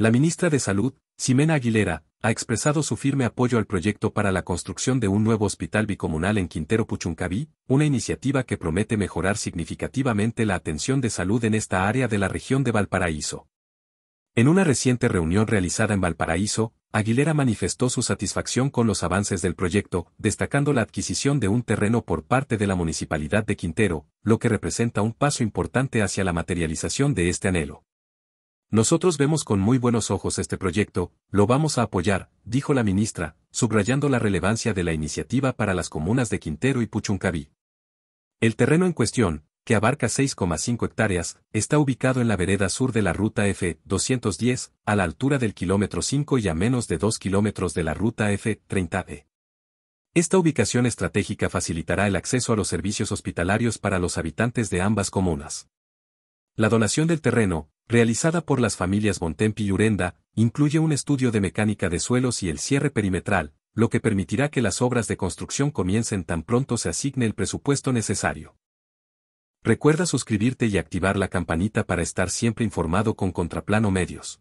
La ministra de Salud, Simena Aguilera, ha expresado su firme apoyo al proyecto para la construcción de un nuevo hospital bicomunal en Quintero Puchuncaví, una iniciativa que promete mejorar significativamente la atención de salud en esta área de la región de Valparaíso. En una reciente reunión realizada en Valparaíso, Aguilera manifestó su satisfacción con los avances del proyecto, destacando la adquisición de un terreno por parte de la Municipalidad de Quintero, lo que representa un paso importante hacia la materialización de este anhelo. Nosotros vemos con muy buenos ojos este proyecto, lo vamos a apoyar, dijo la ministra, subrayando la relevancia de la iniciativa para las comunas de Quintero y Puchuncaví. El terreno en cuestión, que abarca 6,5 hectáreas, está ubicado en la vereda sur de la ruta F-210, a la altura del kilómetro 5 y a menos de 2 kilómetros de la ruta F-30E. Esta ubicación estratégica facilitará el acceso a los servicios hospitalarios para los habitantes de ambas comunas. La donación del terreno, realizada por las familias Bontempi y Urenda, incluye un estudio de mecánica de suelos y el cierre perimetral, lo que permitirá que las obras de construcción comiencen tan pronto se asigne el presupuesto necesario. Recuerda suscribirte y activar la campanita para estar siempre informado con Contraplano Medios.